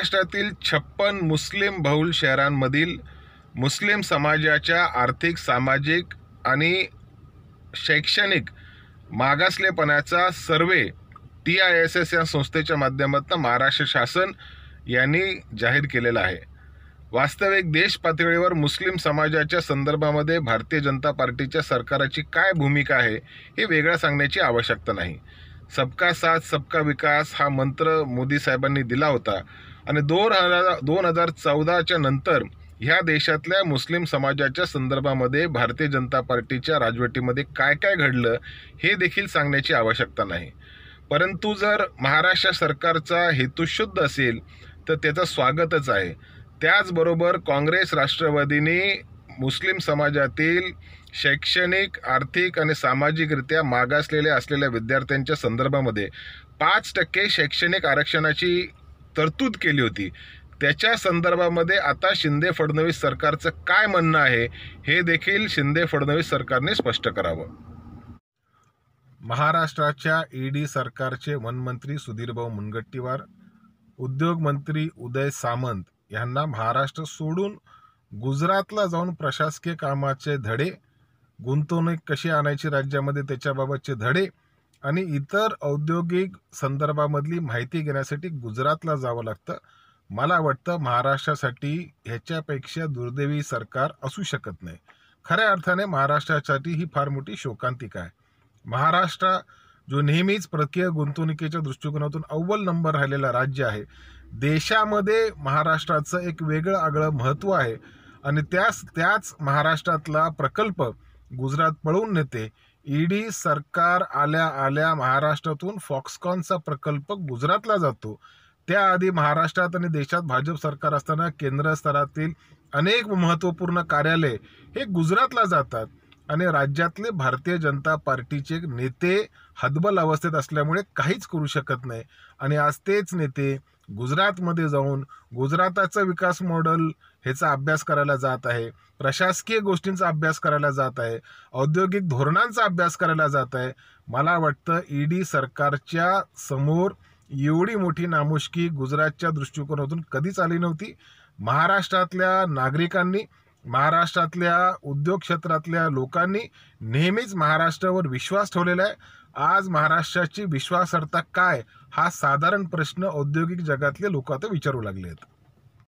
महाराष्ट्रातील छप्पन मुस्लिम बहुल शहरांमधील मुस्लिम समाजाच्या आर्थिक सामाजिक आणि शैक्षणिक मागासलेपणाचा survey T I S S या संस्थेच्या माध्यमातून महाराष्ट्र शासन यांनी जाहीर केलेला आहे वास्तविक देश पातळीवर मुस्लिम समाजाच्या संदर्भामध्ये भारतीय जनता पार्टीच्या सरकाराची काय भूमिका आहे हे वेगळं सांगण्याची आवश्यकता नाही सबका साथ सबका विकास हा मंत्र मोदी साहेबांनी दिला होता आणि दोन हजार दोन हजार चौदाच्या नंतर ह्या देशातल्या मुस्लिम समाजाच्या संदर्भामध्ये भारतीय जनता पार्टीच्या राजवटीमध्ये काय काय घडलं हे देखील सांगण्याची आवश्यकता नाही परंतु जर महाराष्ट्र सरकारचा हेतू शुद्ध असेल तर त्याचं स्वागतच आहे त्याचबरोबर काँग्रेस राष्ट्रवादीने मुस्लिम समाजातील शैक्षणिक आर्थिक आणि सामाजिकरित्या मागासलेल्या असलेल्या विद्यार्थ्यांच्या संदर्भामध्ये पाच टक्के शैक्षणिक आरक्षणाची तरतूद केली होती त्याच्या संदर्भामध्ये आता शिंदे फडणवीस सरकारचं काय म्हणणं आहे हे देखील शिंदे फडणवीस सरकारने स्पष्ट करावं महाराष्ट्राच्या ईडी सरकारचे वनमंत्री सुधीरभाऊ मुनगट्टीवार उद्योगमंत्री उदय सामंत यांना महाराष्ट्र सोडून गुजरातला जाऊन प्रशासकीय कामाचे धडे गुंतवणूक कशी आणायची राज्यामध्ये त्याच्याबाबतचे धडे आणि इतर औद्योगिक संदर्भामधली माहिती घेण्यासाठी गुजरातला जावं लागतं मला वाटतं महाराष्ट्रासाठी ह्याच्यापेक्षा दुर्दैवी सरकार असू शकत नाही खऱ्या अर्थाने महाराष्ट्रासाठी ही फार मोठी शोकांतिका आहे महाराष्ट्र जो नेहमीच प्रत्येक गुंतवणुकीच्या दृष्टिकोनातून अव्वल नंबर राहिलेला राज्य आहे देशामध्ये महाराष्ट्राचं एक वेगळं आगळं महत्त्व आहे आणि त्याच त्याच महाराष्ट्रातला प्रकल्प गुजरात पळवून नेते ईडी सरकार आल्या आल्या महाराष्ट्रातून फॉक्सकॉनचा प्रकल्प गुजरातला जातो त्याआधी महाराष्ट्रात आणि देशात भाजप सरकार असताना केंद्र स्तरातील अनेक महत्त्वपूर्ण कार्यालय हे गुजरातला जातात आणि राज्यातले भारतीय जनता पार्टीचे नेते हदबल अवस्थेत असल्यामुळे काहीच करू शकत नाही आणि आज तेच नेते गुजरातमध्ये जाऊन गुजराताचं विकास मॉडेल ह्याचा अभ्यास करायला जात आहे प्रशासकीय गोष्टींचा अभ्यास करायला जात आहे औद्योगिक धोरणांचा अभ्यास करायला जात आहे मला वाटतं ईडी सरकारच्या समोर एवढी मोठी नामुष्की गुजरातच्या दृष्टिकोनातून कधीच आली नव्हती महाराष्ट्रातल्या नागरिकांनी महाराष्ट्रातल्या उद्योग क्षेत्रातल्या लोकांनी नेहमीच महाराष्ट्रावर विश्वास ठेवलेला आहे आज महाराष्ट्राची विश्वासार्हता काय हा साधारण प्रश्न औद्योगिक जगातले लोक आता विचारू लागले आहेत